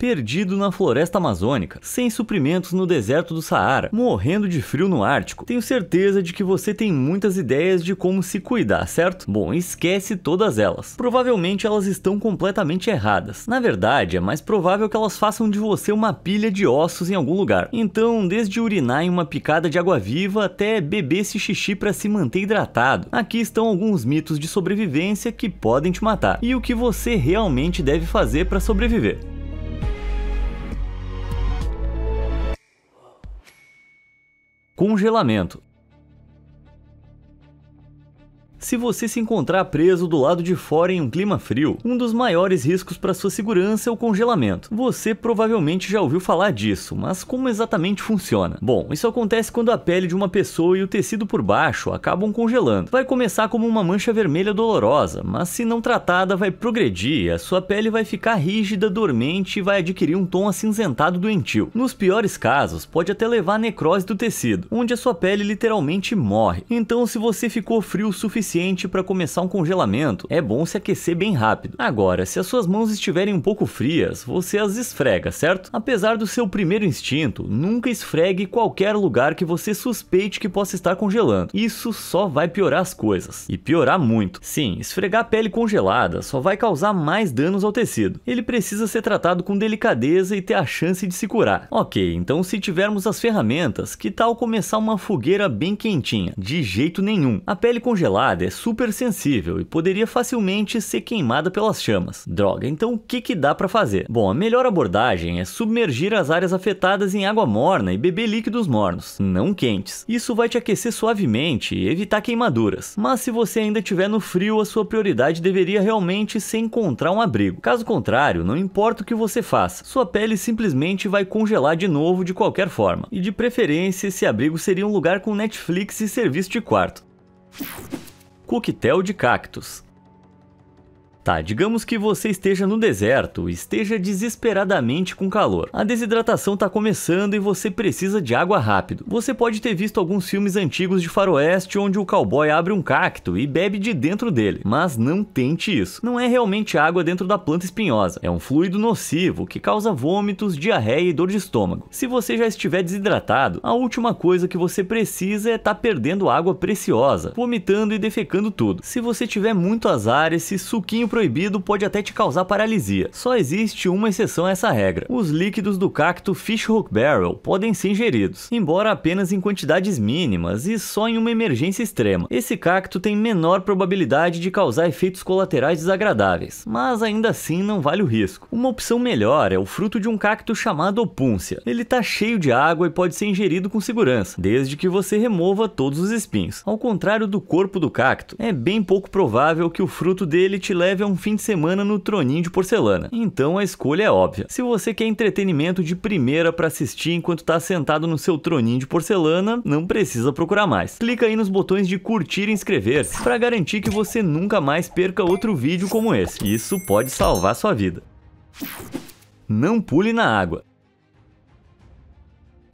perdido na floresta amazônica, sem suprimentos no deserto do Saara, morrendo de frio no Ártico. Tenho certeza de que você tem muitas ideias de como se cuidar, certo? Bom, esquece todas elas. Provavelmente elas estão completamente erradas. Na verdade, é mais provável que elas façam de você uma pilha de ossos em algum lugar. Então, desde urinar em uma picada de água viva até beber esse xixi para se manter hidratado. Aqui estão alguns mitos de sobrevivência que podem te matar e o que você realmente deve fazer para sobreviver. congelamento se você se encontrar preso do lado de fora em um clima frio. Um dos maiores riscos para sua segurança é o congelamento. Você provavelmente já ouviu falar disso, mas como exatamente funciona? Bom, isso acontece quando a pele de uma pessoa e o tecido por baixo acabam congelando. Vai começar como uma mancha vermelha dolorosa, mas se não tratada vai progredir, a sua pele vai ficar rígida, dormente e vai adquirir um tom acinzentado doentio. Nos piores casos, pode até levar a necrose do tecido, onde a sua pele literalmente morre. Então se você ficou frio o suficiente suficiente para começar um congelamento, é bom se aquecer bem rápido. Agora, se as suas mãos estiverem um pouco frias, você as esfrega, certo? Apesar do seu primeiro instinto, nunca esfregue qualquer lugar que você suspeite que possa estar congelando. Isso só vai piorar as coisas. E piorar muito. Sim, esfregar a pele congelada só vai causar mais danos ao tecido. Ele precisa ser tratado com delicadeza e ter a chance de se curar. Ok, então se tivermos as ferramentas, que tal começar uma fogueira bem quentinha? De jeito nenhum. A pele congelada é super sensível e poderia facilmente ser queimada pelas chamas. Droga, então o que, que dá para fazer? Bom, a melhor abordagem é submergir as áreas afetadas em água morna e beber líquidos mornos, não quentes. Isso vai te aquecer suavemente e evitar queimaduras. Mas se você ainda estiver no frio, a sua prioridade deveria realmente ser encontrar um abrigo. Caso contrário, não importa o que você faça, sua pele simplesmente vai congelar de novo de qualquer forma. E de preferência, esse abrigo seria um lugar com Netflix e serviço de quarto coquetel de cactos. Tá, digamos que você esteja no deserto, esteja desesperadamente com calor. A desidratação tá começando e você precisa de água rápido. Você pode ter visto alguns filmes antigos de faroeste onde o cowboy abre um cacto e bebe de dentro dele, mas não tente isso. Não é realmente água dentro da planta espinhosa, é um fluido nocivo que causa vômitos, diarreia e dor de estômago. Se você já estiver desidratado, a última coisa que você precisa é estar tá perdendo água preciosa, vomitando e defecando tudo. Se você tiver muito azar, esse suquinho proibido pode até te causar paralisia. Só existe uma exceção a essa regra. Os líquidos do cacto Fishhook Barrel podem ser ingeridos, embora apenas em quantidades mínimas e só em uma emergência extrema. Esse cacto tem menor probabilidade de causar efeitos colaterais desagradáveis, mas ainda assim não vale o risco. Uma opção melhor é o fruto de um cacto chamado opúncia. Ele está cheio de água e pode ser ingerido com segurança, desde que você remova todos os espinhos. Ao contrário do corpo do cacto, é bem pouco provável que o fruto dele te leve leve a é um fim de semana no troninho de porcelana. Então a escolha é óbvia. Se você quer entretenimento de primeira para assistir enquanto está sentado no seu troninho de porcelana, não precisa procurar mais. Clica aí nos botões de curtir e inscrever-se para garantir que você nunca mais perca outro vídeo como esse. Isso pode salvar sua vida. Não pule na água.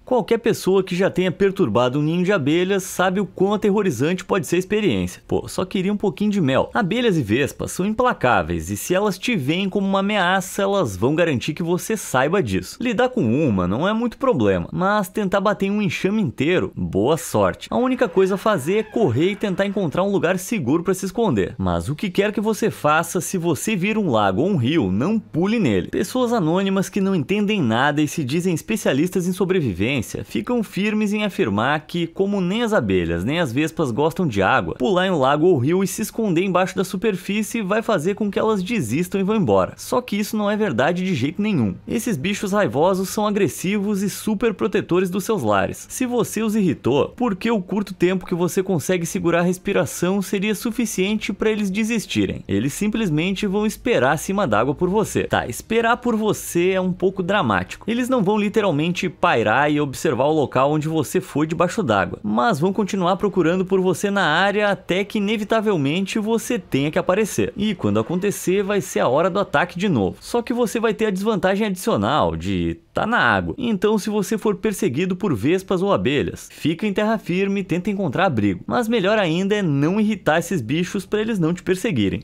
Qualquer pessoa que já tenha perturbado um ninho de abelhas sabe o quão aterrorizante pode ser a experiência. Pô, só queria um pouquinho de mel. Abelhas e vespas são implacáveis e se elas te veem como uma ameaça, elas vão garantir que você saiba disso. Lidar com uma não é muito problema, mas tentar bater um enxame inteiro, boa sorte. A única coisa a fazer é correr e tentar encontrar um lugar seguro para se esconder. Mas o que quer que você faça, se você vir um lago ou um rio, não pule nele. Pessoas anônimas que não entendem nada e se dizem especialistas em sobrevivência ciência ficam firmes em afirmar que, como nem as abelhas nem as vespas gostam de água, pular em um lago ou rio e se esconder embaixo da superfície vai fazer com que elas desistam e vão embora. Só que isso não é verdade de jeito nenhum. Esses bichos raivosos são agressivos e super protetores dos seus lares. Se você os irritou, porque o curto tempo que você consegue segurar a respiração seria suficiente para eles desistirem. Eles simplesmente vão esperar acima d'água por você. Tá, esperar por você é um pouco dramático. Eles não vão literalmente pairar e observar o local onde você foi debaixo d'água, mas vão continuar procurando por você na área até que inevitavelmente você tenha que aparecer. E quando acontecer, vai ser a hora do ataque de novo. Só que você vai ter a desvantagem adicional de tá na água. Então, se você for perseguido por vespas ou abelhas, fica em terra firme e tenta encontrar abrigo. Mas melhor ainda é não irritar esses bichos para eles não te perseguirem.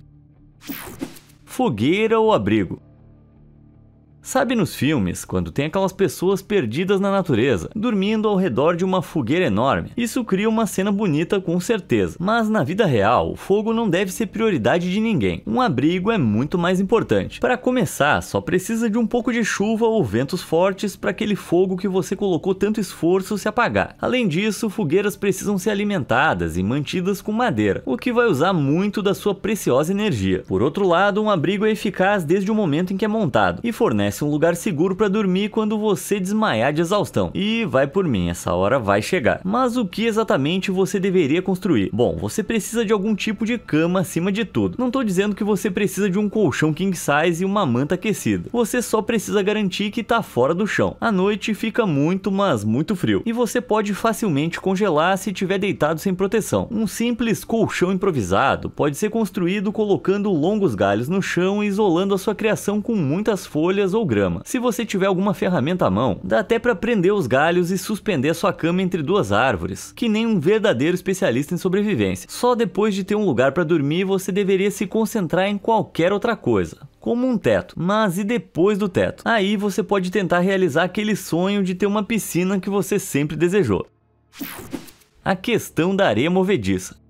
Fogueira ou abrigo? Sabe nos filmes, quando tem aquelas pessoas perdidas na natureza, dormindo ao redor de uma fogueira enorme? Isso cria uma cena bonita com certeza, mas na vida real, o fogo não deve ser prioridade de ninguém. Um abrigo é muito mais importante. Para começar, só precisa de um pouco de chuva ou ventos fortes para aquele fogo que você colocou tanto esforço se apagar. Além disso, fogueiras precisam ser alimentadas e mantidas com madeira, o que vai usar muito da sua preciosa energia. Por outro lado, um abrigo é eficaz desde o momento em que é montado e fornece conhece um lugar seguro para dormir quando você desmaiar de exaustão. E vai por mim, essa hora vai chegar. Mas o que exatamente você deveria construir? Bom, você precisa de algum tipo de cama acima de tudo. Não estou dizendo que você precisa de um colchão king size e uma manta aquecida. Você só precisa garantir que está fora do chão. À noite fica muito, mas muito frio. E você pode facilmente congelar se tiver deitado sem proteção. Um simples colchão improvisado pode ser construído colocando longos galhos no chão e isolando a sua criação com muitas folhas ou ou grama. Se você tiver alguma ferramenta à mão, dá até para prender os galhos e suspender sua cama entre duas árvores, que nem um verdadeiro especialista em sobrevivência. Só depois de ter um lugar para dormir, você deveria se concentrar em qualquer outra coisa como um teto. Mas e depois do teto? Aí você pode tentar realizar aquele sonho de ter uma piscina que você sempre desejou. A questão da areia movediça.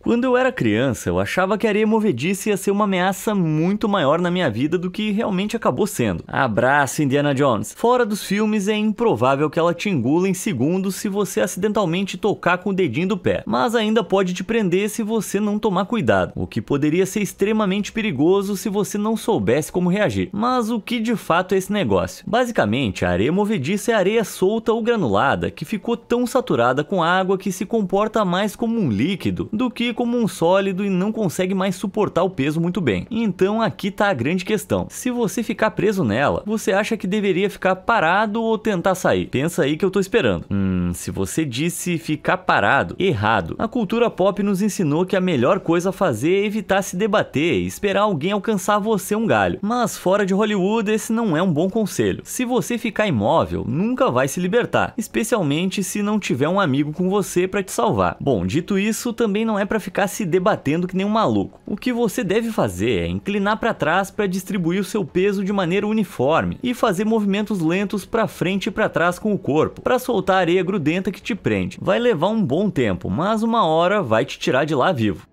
Quando eu era criança, eu achava que a areia movediça ia ser uma ameaça muito maior na minha vida do que realmente acabou sendo. Abraço, Indiana Jones. Fora dos filmes, é improvável que ela te engula em segundos se você acidentalmente tocar com o dedinho do pé, mas ainda pode te prender se você não tomar cuidado, o que poderia ser extremamente perigoso se você não soubesse como reagir. Mas o que de fato é esse negócio? Basicamente, a areia movediça é areia solta ou granulada que ficou tão saturada com água que se comporta mais como um líquido do que como um sólido e não consegue mais suportar o peso muito bem. Então aqui tá a grande questão. Se você ficar preso nela, você acha que deveria ficar parado ou tentar sair? Pensa aí que eu tô esperando. Hum, se você disse ficar parado, errado. A cultura pop nos ensinou que a melhor coisa a fazer é evitar se debater e esperar alguém alcançar você um galho. Mas fora de Hollywood, esse não é um bom conselho. Se você ficar imóvel, nunca vai se libertar, especialmente se não tiver um amigo com você para te salvar. Bom, dito isso, também não é para para ficar se debatendo que nem um maluco. O que você deve fazer é inclinar para trás para distribuir o seu peso de maneira uniforme e fazer movimentos lentos para frente e para trás com o corpo, para soltar a areia grudenta que te prende. Vai levar um bom tempo, mas uma hora vai te tirar de lá vivo.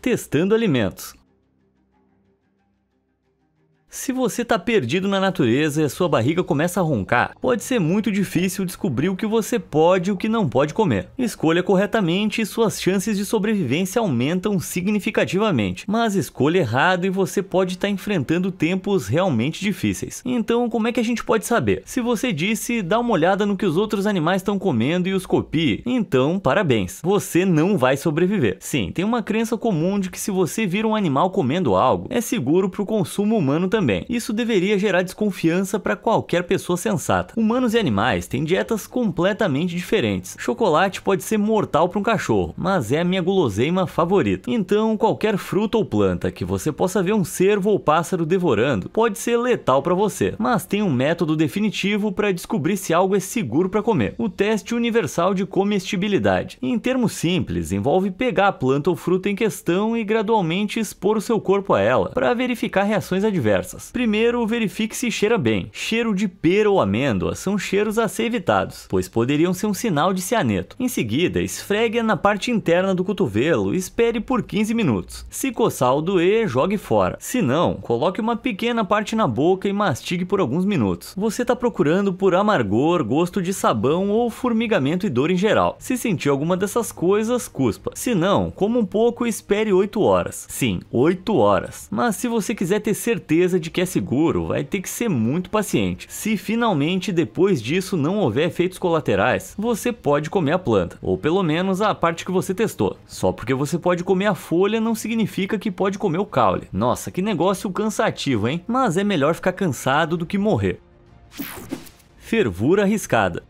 Testando alimentos. Se você tá perdido na natureza e a sua barriga começa a roncar, pode ser muito difícil descobrir o que você pode e o que não pode comer. Escolha corretamente e suas chances de sobrevivência aumentam significativamente, mas escolha errado e você pode estar tá enfrentando tempos realmente difíceis. Então, como é que a gente pode saber? Se você disse, dá uma olhada no que os outros animais estão comendo e os copie, então parabéns, você não vai sobreviver. Sim, tem uma crença comum de que se você vira um animal comendo algo, é seguro para o consumo humano também também. Isso deveria gerar desconfiança para qualquer pessoa sensata. Humanos e animais têm dietas completamente diferentes. Chocolate pode ser mortal para um cachorro, mas é a minha guloseima favorita. Então, qualquer fruta ou planta que você possa ver um cervo ou pássaro devorando pode ser letal para você. Mas tem um método definitivo para descobrir se algo é seguro para comer: o teste universal de comestibilidade. Em termos simples, envolve pegar a planta ou fruta em questão e gradualmente expor o seu corpo a ela para verificar reações adversas diversas. Primeiro, verifique se cheira bem. Cheiro de pera ou amêndoa são cheiros a ser evitados, pois poderiam ser um sinal de cianeto. Em seguida, esfregue na parte interna do cotovelo e espere por 15 minutos. Se coçar ou doer, jogue fora. Se não, coloque uma pequena parte na boca e mastigue por alguns minutos. Você está procurando por amargor, gosto de sabão ou formigamento e dor em geral. Se sentir alguma dessas coisas, cuspa. Se não, coma um pouco e espere 8 horas. Sim, 8 horas. Mas se você quiser ter certeza certeza de que é seguro, vai ter que ser muito paciente. Se finalmente depois disso não houver efeitos colaterais, você pode comer a planta, ou pelo menos a parte que você testou. Só porque você pode comer a folha não significa que pode comer o caule. Nossa, que negócio cansativo, hein? Mas é melhor ficar cansado do que morrer. Fervura arriscada.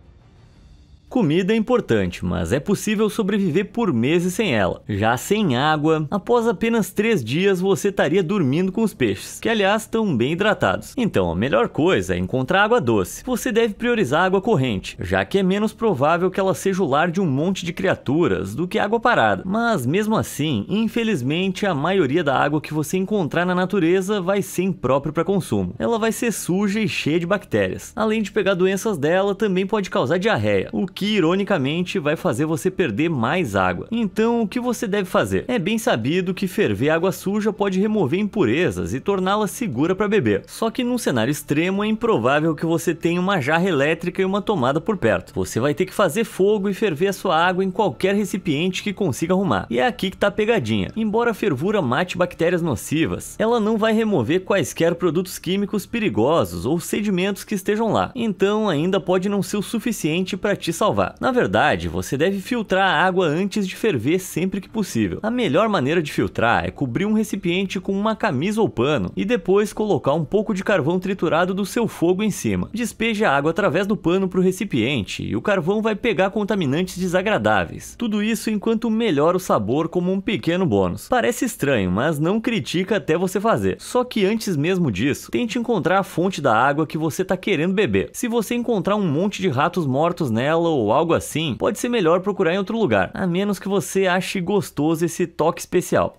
Comida é importante, mas é possível sobreviver por meses sem ela. Já sem água, após apenas 3 dias você estaria dormindo com os peixes, que aliás estão bem hidratados. Então a melhor coisa é encontrar água doce. Você deve priorizar água corrente, já que é menos provável que ela seja o lar de um monte de criaturas do que água parada. Mas mesmo assim, infelizmente a maioria da água que você encontrar na natureza vai ser imprópria para consumo. Ela vai ser suja e cheia de bactérias. Além de pegar doenças dela, também pode causar diarreia, o que ironicamente vai fazer você perder mais água. Então, o que você deve fazer? É bem sabido que ferver água suja pode remover impurezas e torná-la segura para beber. Só que num cenário extremo é improvável que você tenha uma jarra elétrica e uma tomada por perto. Você vai ter que fazer fogo e ferver a sua água em qualquer recipiente que consiga arrumar. E é aqui que tá a pegadinha. Embora a fervura mate bactérias nocivas, ela não vai remover quaisquer produtos químicos perigosos ou sedimentos que estejam lá. Então ainda pode não ser o suficiente para te salvar salvar. Na verdade, você deve filtrar a água antes de ferver sempre que possível. A melhor maneira de filtrar é cobrir um recipiente com uma camisa ou pano e depois colocar um pouco de carvão triturado do seu fogo em cima. Despeje a água através do pano para o recipiente e o carvão vai pegar contaminantes desagradáveis. Tudo isso enquanto melhora o sabor como um pequeno bônus. Parece estranho, mas não critica até você fazer. Só que antes mesmo disso, tente encontrar a fonte da água que você está querendo beber. Se você encontrar um monte de ratos mortos nela ou algo assim, pode ser melhor procurar em outro lugar, a menos que você ache gostoso esse toque especial.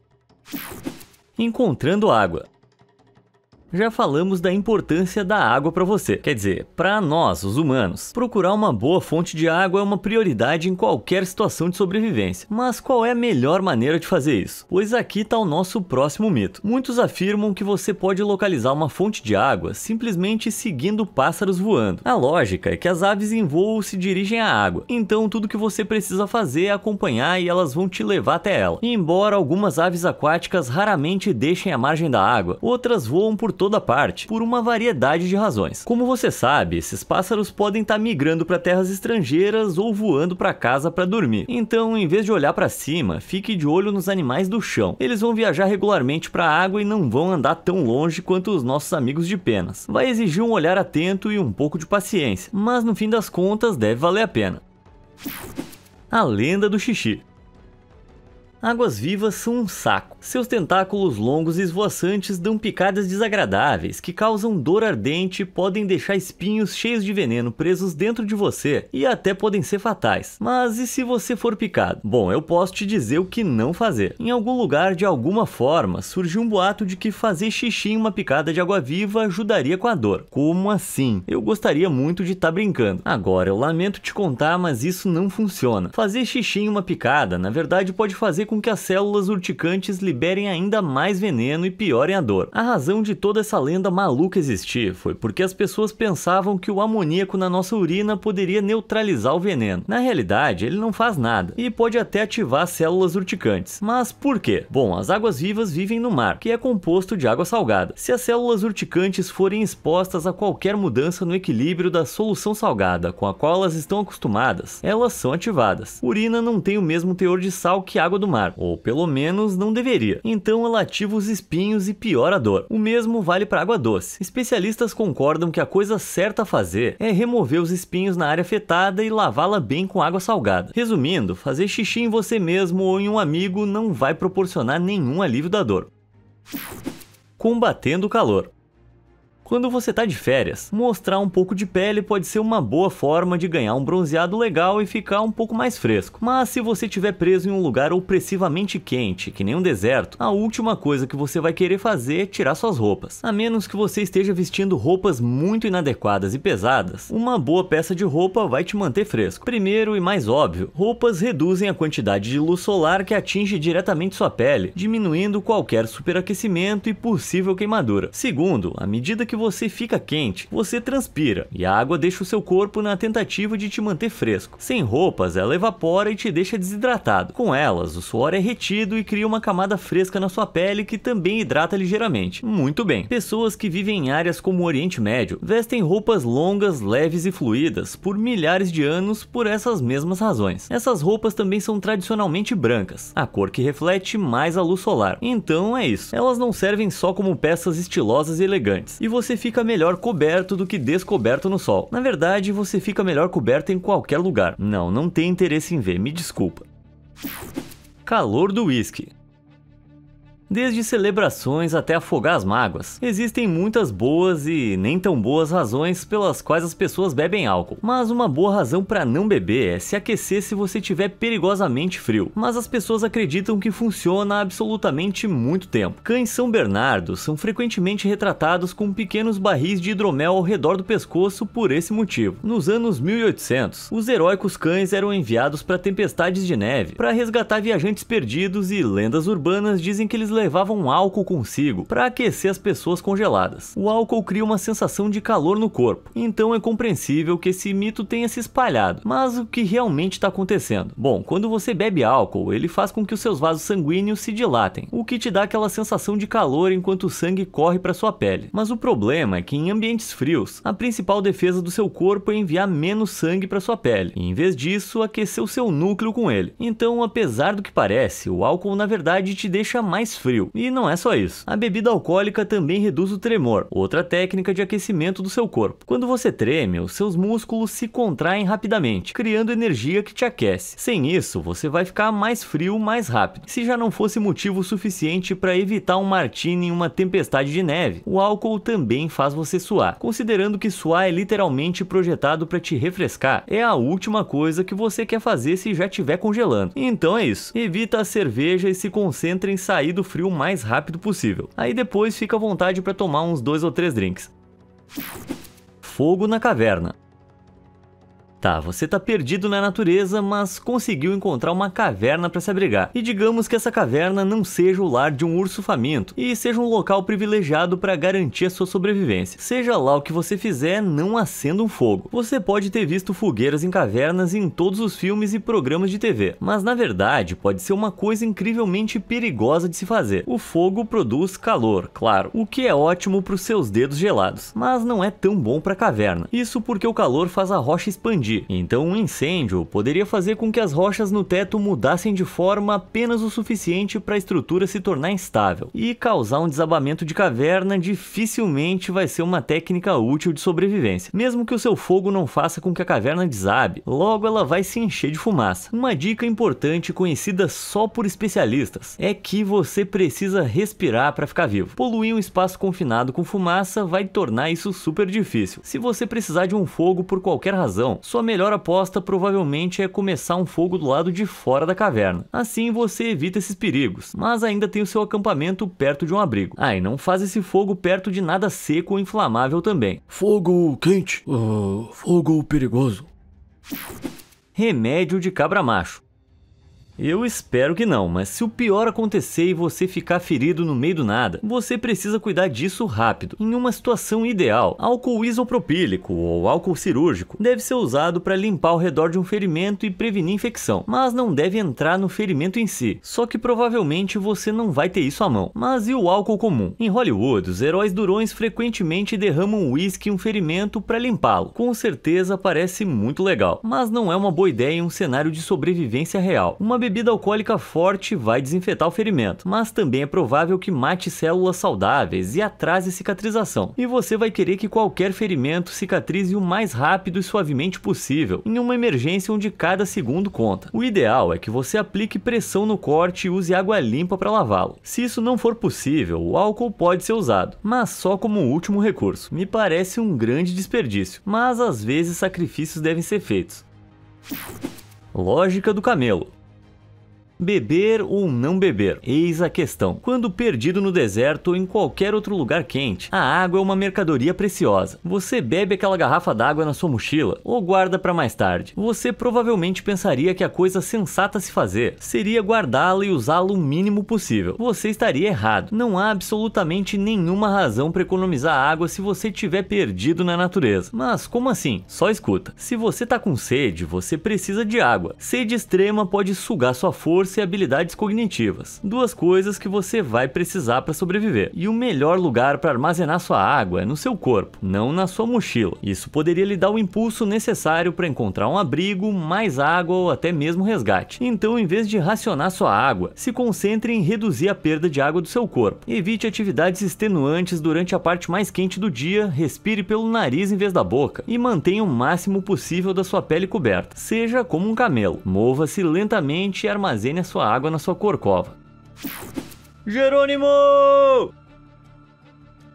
Encontrando água. Já falamos da importância da água para você, quer dizer, para nós, os humanos. Procurar uma boa fonte de água é uma prioridade em qualquer situação de sobrevivência. Mas qual é a melhor maneira de fazer isso? Pois aqui está o nosso próximo mito. Muitos afirmam que você pode localizar uma fonte de água simplesmente seguindo pássaros voando. A lógica é que as aves em voo se dirigem à água, então tudo que você precisa fazer é acompanhar e elas vão te levar até ela. E embora algumas aves aquáticas raramente deixem a margem da água, outras voam por toda parte por uma variedade de razões. Como você sabe, esses pássaros podem estar tá migrando para terras estrangeiras ou voando para casa para dormir. Então, em vez de olhar para cima, fique de olho nos animais do chão. Eles vão viajar regularmente para a água e não vão andar tão longe quanto os nossos amigos de penas. Vai exigir um olhar atento e um pouco de paciência, mas no fim das contas deve valer a pena. A lenda do xixi. Águas vivas são um saco. Seus tentáculos longos e esvoaçantes dão picadas desagradáveis, que causam dor ardente e podem deixar espinhos cheios de veneno presos dentro de você e até podem ser fatais. Mas e se você for picado? Bom, eu posso te dizer o que não fazer. Em algum lugar, de alguma forma, surgiu um boato de que fazer xixi em uma picada de água viva ajudaria com a dor. Como assim? Eu gostaria muito de estar tá brincando. Agora, eu lamento te contar, mas isso não funciona. Fazer xixi em uma picada, na verdade, pode fazer com que as células urticantes liberem ainda mais veneno e piorem a dor. A razão de toda essa lenda maluca existir foi porque as pessoas pensavam que o amoníaco na nossa urina poderia neutralizar o veneno. Na realidade, ele não faz nada e pode até ativar as células urticantes. Mas por quê? Bom, as águas vivas vivem no mar, que é composto de água salgada. Se as células urticantes forem expostas a qualquer mudança no equilíbrio da solução salgada com a qual elas estão acostumadas, elas são ativadas. Urina não tem o mesmo teor de sal que água do mar ou pelo menos não deveria. Então ela ativa os espinhos e piora a dor. O mesmo vale para água doce. Especialistas concordam que a coisa certa a fazer é remover os espinhos na área afetada e lavá-la bem com água salgada. Resumindo, fazer xixi em você mesmo ou em um amigo não vai proporcionar nenhum alívio da dor. Combatendo o calor. Quando você tá de férias, mostrar um pouco de pele pode ser uma boa forma de ganhar um bronzeado legal e ficar um pouco mais fresco. Mas se você estiver preso em um lugar opressivamente quente, que nem um deserto, a última coisa que você vai querer fazer é tirar suas roupas. A menos que você esteja vestindo roupas muito inadequadas e pesadas, uma boa peça de roupa vai te manter fresco. Primeiro e mais óbvio, roupas reduzem a quantidade de luz solar que atinge diretamente sua pele, diminuindo qualquer superaquecimento e possível queimadura. Segundo, à medida que você fica quente, você transpira e a água deixa o seu corpo na tentativa de te manter fresco. Sem roupas, ela evapora e te deixa desidratado. Com elas, o suor é retido e cria uma camada fresca na sua pele que também hidrata ligeiramente. Muito bem. Pessoas que vivem em áreas como o Oriente Médio vestem roupas longas, leves e fluídas por milhares de anos por essas mesmas razões. Essas roupas também são tradicionalmente brancas, a cor que reflete mais a luz solar. Então é isso. Elas não servem só como peças estilosas e elegantes. E você você fica melhor coberto do que descoberto no sol. Na verdade, você fica melhor coberto em qualquer lugar. Não, não tem interesse em ver, me desculpa. Calor do whisky. Desde celebrações até afogar as mágoas. Existem muitas boas e nem tão boas razões pelas quais as pessoas bebem álcool. Mas uma boa razão para não beber é se aquecer se você tiver perigosamente frio. Mas as pessoas acreditam que funciona há absolutamente muito tempo. Cães São Bernardo são frequentemente retratados com pequenos barris de hidromel ao redor do pescoço por esse motivo. Nos anos 1800, os heróicos cães eram enviados para tempestades de neve para resgatar viajantes perdidos e lendas urbanas dizem que eles levavam álcool consigo para aquecer as pessoas congeladas. O álcool cria uma sensação de calor no corpo, então é compreensível que esse mito tenha se espalhado. Mas o que realmente está acontecendo? Bom, quando você bebe álcool, ele faz com que os seus vasos sanguíneos se dilatem, o que te dá aquela sensação de calor enquanto o sangue corre para sua pele. Mas o problema é que em ambientes frios, a principal defesa do seu corpo é enviar menos sangue para sua pele, e em vez disso, aquecer o seu núcleo com ele. Então, apesar do que parece, o álcool na verdade te deixa mais frio frio. E não é só isso. A bebida alcoólica também reduz o tremor, outra técnica de aquecimento do seu corpo. Quando você treme, os seus músculos se contraem rapidamente, criando energia que te aquece. Sem isso, você vai ficar mais frio mais rápido. Se já não fosse motivo suficiente para evitar um martini em uma tempestade de neve, o álcool também faz você suar. Considerando que suar é literalmente projetado para te refrescar, é a última coisa que você quer fazer se já estiver congelando. Então é isso. Evita a cerveja e se concentre em sair do frio frio o mais rápido possível. Aí depois fica à vontade para tomar uns dois ou três drinks. Fogo na caverna. Tá, você tá perdido na natureza, mas conseguiu encontrar uma caverna para se abrigar. E digamos que essa caverna não seja o lar de um urso faminto e seja um local privilegiado para garantir a sua sobrevivência. Seja lá o que você fizer, não acenda um fogo. Você pode ter visto fogueiras em cavernas em todos os filmes e programas de TV, mas na verdade pode ser uma coisa incrivelmente perigosa de se fazer. O fogo produz calor, claro, o que é ótimo para os seus dedos gelados, mas não é tão bom para caverna. Isso porque o calor faz a rocha expandir então, um incêndio poderia fazer com que as rochas no teto mudassem de forma apenas o suficiente para a estrutura se tornar instável e causar um desabamento de caverna dificilmente vai ser uma técnica útil de sobrevivência, mesmo que o seu fogo não faça com que a caverna desabe, logo ela vai se encher de fumaça. Uma dica importante conhecida só por especialistas é que você precisa respirar para ficar vivo. Poluir um espaço confinado com fumaça vai tornar isso super difícil. Se você precisar de um fogo por qualquer razão, só sua melhor aposta provavelmente é começar um fogo do lado de fora da caverna. Assim você evita esses perigos, mas ainda tem o seu acampamento perto de um abrigo. Ah, e não faz esse fogo perto de nada seco ou inflamável também. Fogo quente, uh, fogo perigoso. Remédio de cabra macho. Eu espero que não, mas se o pior acontecer e você ficar ferido no meio do nada, você precisa cuidar disso rápido. Em uma situação ideal, álcool isopropílico ou álcool cirúrgico deve ser usado para limpar ao redor de um ferimento e prevenir infecção, mas não deve entrar no ferimento em si. Só que provavelmente você não vai ter isso à mão. Mas e o álcool comum? Em Hollywood, os heróis durões frequentemente derramam uísque em um ferimento para limpá-lo. Com certeza parece muito legal, mas não é uma boa ideia em um cenário de sobrevivência real. Uma bebida alcoólica forte vai desinfetar o ferimento, mas também é provável que mate células saudáveis e atrase cicatrização. E você vai querer que qualquer ferimento cicatrize o mais rápido e suavemente possível, em uma emergência onde cada segundo conta. O ideal é que você aplique pressão no corte e use água limpa para lavá-lo. Se isso não for possível, o álcool pode ser usado, mas só como último recurso. Me parece um grande desperdício, mas às vezes sacrifícios devem ser feitos. Lógica do camelo. Beber ou não beber? Eis a questão. Quando perdido no deserto ou em qualquer outro lugar quente, a água é uma mercadoria preciosa. Você bebe aquela garrafa d'água na sua mochila ou guarda para mais tarde. Você provavelmente pensaria que a coisa sensata a se fazer seria guardá-la e usá-la o mínimo possível. Você estaria errado. Não há absolutamente nenhuma razão para economizar água se você estiver perdido na natureza. Mas como assim? Só escuta. Se você está com sede, você precisa de água. Sede extrema pode sugar sua força recurso e habilidades cognitivas, duas coisas que você vai precisar para sobreviver. E o melhor lugar para armazenar sua água é no seu corpo, não na sua mochila. Isso poderia lhe dar o impulso necessário para encontrar um abrigo, mais água ou até mesmo resgate. Então, em vez de racionar sua água, se concentre em reduzir a perda de água do seu corpo. Evite atividades extenuantes durante a parte mais quente do dia, respire pelo nariz em vez da boca e mantenha o máximo possível da sua pele coberta. Seja como um camelo, mova-se lentamente e armazene a sua água na sua corcova. Jerônimo!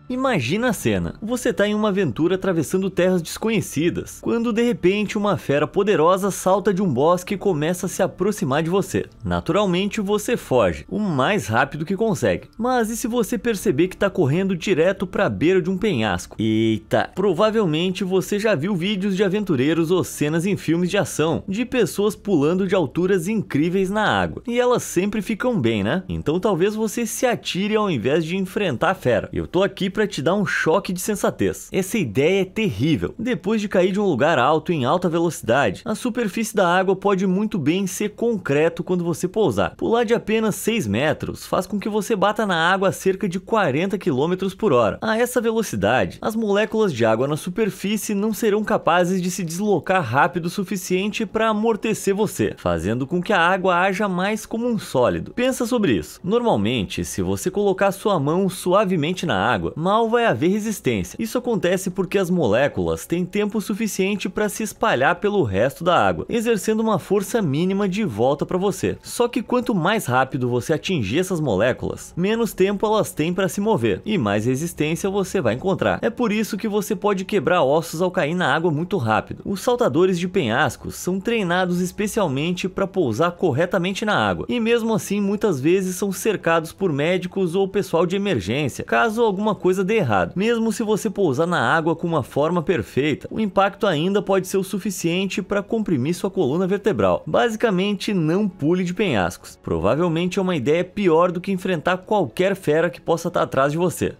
Imagina a cena, você está em uma aventura atravessando terras desconhecidas, quando de repente uma fera poderosa salta de um bosque e começa a se aproximar de você. Naturalmente você foge, o mais rápido que consegue. Mas e se você perceber que está correndo direto para a beira de um penhasco? Eita, provavelmente você já viu vídeos de aventureiros ou cenas em filmes de ação, de pessoas pulando de alturas incríveis na água. E elas sempre ficam bem, né? Então talvez você se atire ao invés de enfrentar a fera. Eu tô aqui para para te dar um choque de sensatez. Essa ideia é terrível. Depois de cair de um lugar alto em alta velocidade, a superfície da água pode muito bem ser concreto quando você pousar. Pular de apenas 6 metros faz com que você bata na água a cerca de 40 km por hora. A essa velocidade, as moléculas de água na superfície não serão capazes de se deslocar rápido o suficiente para amortecer você, fazendo com que a água haja mais como um sólido. Pensa sobre isso. Normalmente, se você colocar sua mão suavemente na água, mal vai haver resistência. Isso acontece porque as moléculas têm tempo suficiente para se espalhar pelo resto da água, exercendo uma força mínima de volta para você. Só que quanto mais rápido você atingir essas moléculas, menos tempo elas têm para se mover e mais resistência você vai encontrar. É por isso que você pode quebrar ossos ao cair na água muito rápido. Os saltadores de penhascos são treinados especialmente para pousar corretamente na água e mesmo assim muitas vezes são cercados por médicos ou pessoal de emergência caso alguma coisa coisa dê errado. Mesmo se você pousar na água com uma forma perfeita, o impacto ainda pode ser o suficiente para comprimir sua coluna vertebral. Basicamente, não pule de penhascos. Provavelmente é uma ideia pior do que enfrentar qualquer fera que possa estar atrás de você.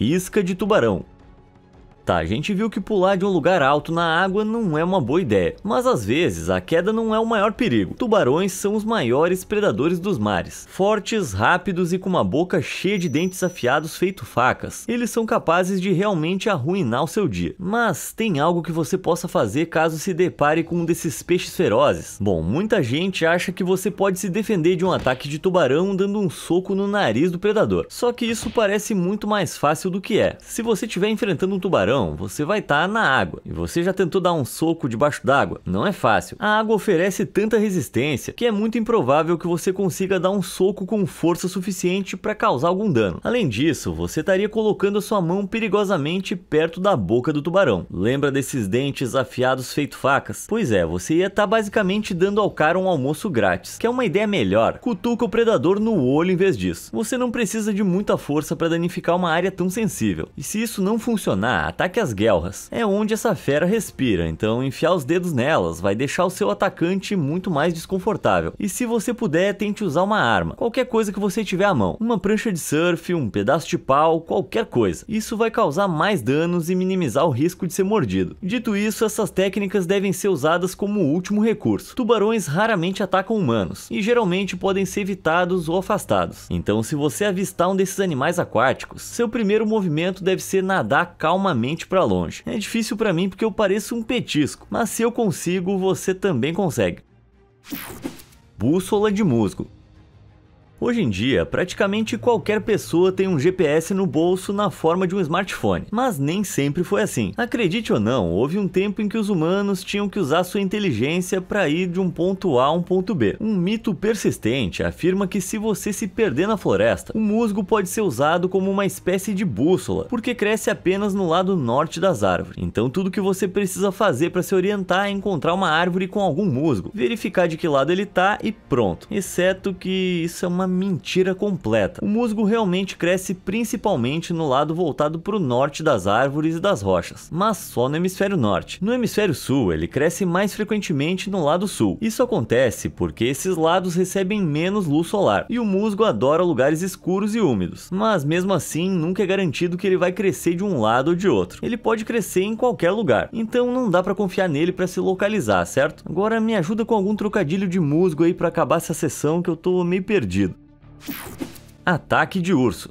Isca de tubarão. Tá, a gente viu que pular de um lugar alto na água não é uma boa ideia, mas às vezes a queda não é o maior perigo. Tubarões são os maiores predadores dos mares. Fortes, rápidos e com uma boca cheia de dentes afiados feito facas, eles são capazes de realmente arruinar o seu dia. Mas tem algo que você possa fazer caso se depare com um desses peixes ferozes? Bom, muita gente acha que você pode se defender de um ataque de tubarão dando um soco no nariz do predador. Só que isso parece muito mais fácil do que é. Se você estiver enfrentando um tubarão, você vai estar tá na água. E você já tentou dar um soco debaixo d'água? Não é fácil. A água oferece tanta resistência que é muito improvável que você consiga dar um soco com força suficiente para causar algum dano. Além disso, você estaria colocando a sua mão perigosamente perto da boca do tubarão. Lembra desses dentes afiados feito facas? Pois é, você ia estar tá basicamente dando ao cara um almoço grátis, que é uma ideia melhor. Cutuca o predador no olho em vez disso. Você não precisa de muita força para danificar uma área tão sensível. E se isso não funcionar, ataque ataque as guelras. É onde essa fera respira, então enfiar os dedos nelas vai deixar o seu atacante muito mais desconfortável. E se você puder, tente usar uma arma, qualquer coisa que você tiver à mão. Uma prancha de surf, um pedaço de pau, qualquer coisa. Isso vai causar mais danos e minimizar o risco de ser mordido. Dito isso, essas técnicas devem ser usadas como último recurso. Tubarões raramente atacam humanos e geralmente podem ser evitados ou afastados. Então se você avistar um desses animais aquáticos, seu primeiro movimento deve ser nadar calmamente realmente para longe. É difícil para mim porque eu pareço um petisco, mas se eu consigo, você também consegue. Bússola de musgo. Hoje em dia, praticamente qualquer pessoa tem um GPS no bolso na forma de um smartphone, mas nem sempre foi assim. Acredite ou não, houve um tempo em que os humanos tinham que usar sua inteligência para ir de um ponto A a um ponto B. Um mito persistente afirma que se você se perder na floresta, o musgo pode ser usado como uma espécie de bússola, porque cresce apenas no lado norte das árvores. Então tudo que você precisa fazer para se orientar é encontrar uma árvore com algum musgo, verificar de que lado ele tá e pronto. Exceto que isso é uma uma mentira completa. O musgo realmente cresce principalmente no lado voltado para o norte das árvores e das rochas, mas só no hemisfério norte. No hemisfério sul, ele cresce mais frequentemente no lado sul. Isso acontece porque esses lados recebem menos luz solar, e o musgo adora lugares escuros e úmidos. Mas mesmo assim, nunca é garantido que ele vai crescer de um lado ou de outro. Ele pode crescer em qualquer lugar, então não dá para confiar nele para se localizar, certo? Agora me ajuda com algum trocadilho de musgo aí para acabar essa sessão que eu tô meio perdido. Ataque de urso.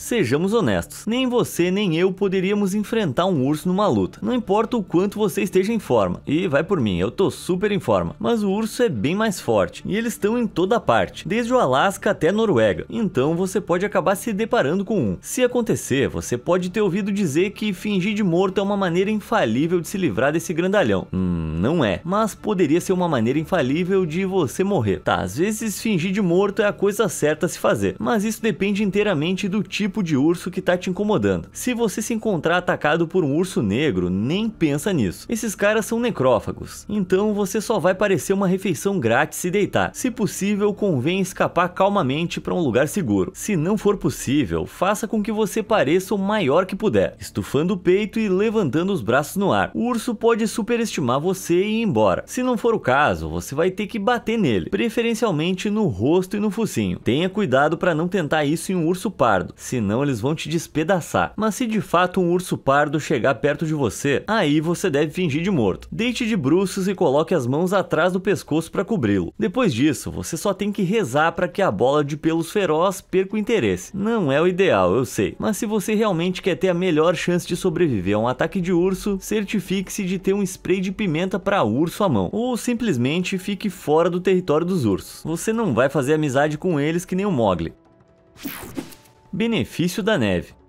Sejamos honestos, nem você nem eu poderíamos enfrentar um urso numa luta. Não importa o quanto você esteja em forma, e vai por mim, eu tô super em forma. Mas o urso é bem mais forte, e eles estão em toda parte, desde o Alasca até a Noruega. Então você pode acabar se deparando com um. Se acontecer, você pode ter ouvido dizer que fingir de morto é uma maneira infalível de se livrar desse grandalhão. Hum, não é. Mas poderia ser uma maneira infalível de você morrer. Tá, às vezes fingir de morto é a coisa certa a se fazer, mas isso depende inteiramente do tipo tipo de urso que tá te incomodando. Se você se encontrar atacado por um urso negro, nem pensa nisso. Esses caras são necrófagos, então você só vai parecer uma refeição grátis se deitar. Se possível, convém escapar calmamente para um lugar seguro. Se não for possível, faça com que você pareça o maior que puder, estufando o peito e levantando os braços no ar. O urso pode superestimar você e ir embora. Se não for o caso, você vai ter que bater nele, preferencialmente no rosto e no focinho. Tenha cuidado para não tentar isso em um urso pardo senão eles vão te despedaçar. Mas se de fato um urso pardo chegar perto de você, aí você deve fingir de morto. Deite de bruços e coloque as mãos atrás do pescoço para cobri-lo. Depois disso, você só tem que rezar para que a bola de pelos feroz perca o interesse. Não é o ideal, eu sei, mas se você realmente quer ter a melhor chance de sobreviver a um ataque de urso, certifique-se de ter um spray de pimenta para urso à mão, ou simplesmente fique fora do território dos ursos. Você não vai fazer amizade com eles que nem o Mogli. Benefício da neve.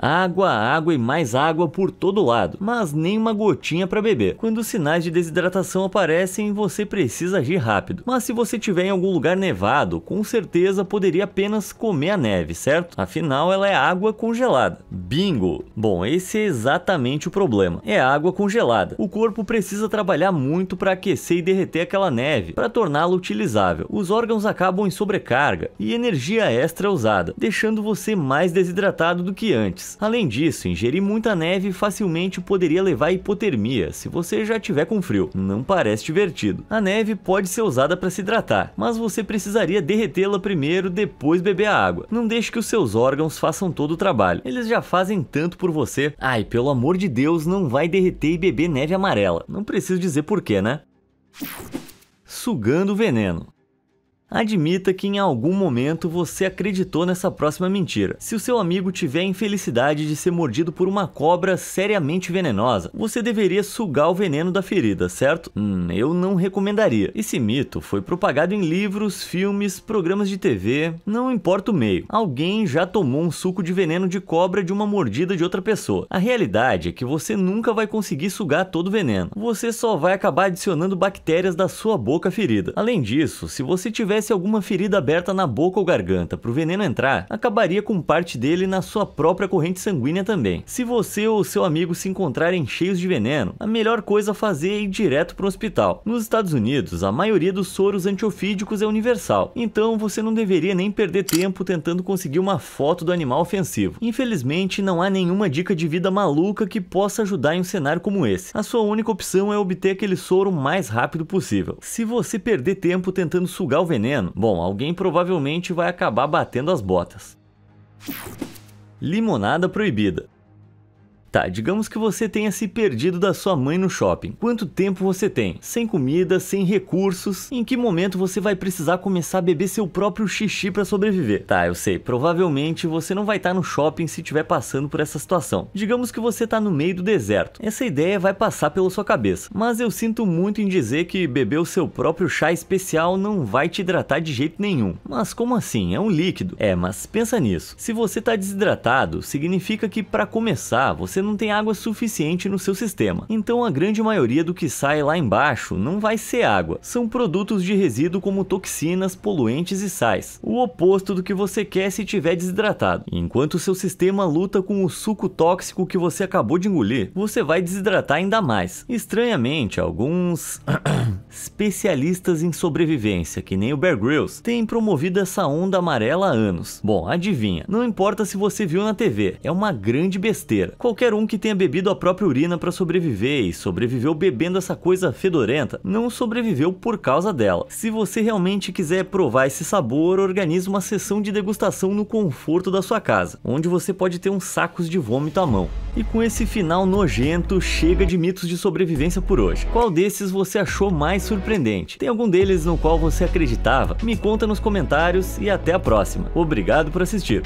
Água, água e mais água por todo lado, mas nem uma gotinha para beber. Quando os sinais de desidratação aparecem, você precisa agir rápido. Mas se você estiver em algum lugar nevado, com certeza poderia apenas comer a neve, certo? Afinal, ela é água congelada. Bingo! Bom, esse é exatamente o problema. É água congelada. O corpo precisa trabalhar muito para aquecer e derreter aquela neve, para torná-la utilizável. Os órgãos acabam em sobrecarga e energia extra é usada, deixando você mais desidratado do que antes. Além disso, ingerir muita neve facilmente poderia levar à hipotermia, se você já tiver com frio. Não parece divertido. A neve pode ser usada para se hidratar, mas você precisaria derretê-la primeiro, depois beber a água. Não deixe que os seus órgãos façam todo o trabalho. Eles já fazem tanto por você. Ai, pelo amor de Deus, não vai derreter e beber neve amarela. Não preciso dizer porquê, né? Sugando veneno. Admita que em algum momento você acreditou nessa próxima mentira. Se o seu amigo tiver a infelicidade de ser mordido por uma cobra seriamente venenosa, você deveria sugar o veneno da ferida, certo? Hum, eu não recomendaria. Esse mito foi propagado em livros, filmes, programas de TV, não importa o meio. Alguém já tomou um suco de veneno de cobra de uma mordida de outra pessoa. A realidade é que você nunca vai conseguir sugar todo o veneno. Você só vai acabar adicionando bactérias da sua boca ferida. Além disso, se você tiver tivesse alguma ferida aberta na boca ou garganta para o veneno entrar, acabaria com parte dele na sua própria corrente sanguínea também. Se você ou seu amigo se encontrarem cheios de veneno, a melhor coisa a fazer é ir direto para o hospital. Nos Estados Unidos, a maioria dos soros antiofídicos é universal, então você não deveria nem perder tempo tentando conseguir uma foto do animal ofensivo. Infelizmente, não há nenhuma dica de vida maluca que possa ajudar em um cenário como esse. A sua única opção é obter aquele soro o mais rápido possível. Se você perder tempo tentando sugar o veneno, veneno, bom, alguém provavelmente vai acabar batendo as botas. Limonada proibida. Tá, digamos que você tenha se perdido da sua mãe no shopping. Quanto tempo você tem? Sem comida, sem recursos? Em que momento você vai precisar começar a beber seu próprio xixi para sobreviver? Tá, eu sei, provavelmente você não vai estar tá no shopping se estiver passando por essa situação. Digamos que você está no meio do deserto. Essa ideia vai passar pela sua cabeça, mas eu sinto muito em dizer que beber o seu próprio chá especial não vai te hidratar de jeito nenhum. Mas como assim? É um líquido. É, mas pensa nisso. Se você está desidratado, significa que para começar, você você não tem água suficiente no seu sistema. Então a grande maioria do que sai lá embaixo não vai ser água, são produtos de resíduo como toxinas, poluentes e sais, o oposto do que você quer se tiver desidratado. Enquanto seu sistema luta com o suco tóxico que você acabou de engolir, você vai desidratar ainda mais. Estranhamente, alguns especialistas em sobrevivência, que nem o Bear Grylls, têm promovido essa onda amarela há anos. Bom, adivinha, não importa se você viu na TV, é uma grande besteira. Qualquer qualquer um que tenha bebido a própria urina para sobreviver e sobreviveu bebendo essa coisa fedorenta, não sobreviveu por causa dela. Se você realmente quiser provar esse sabor, organize uma sessão de degustação no conforto da sua casa, onde você pode ter uns sacos de vômito à mão. E com esse final nojento, chega de mitos de sobrevivência por hoje. Qual desses você achou mais surpreendente? Tem algum deles no qual você acreditava? Me conta nos comentários e até a próxima. Obrigado por assistir.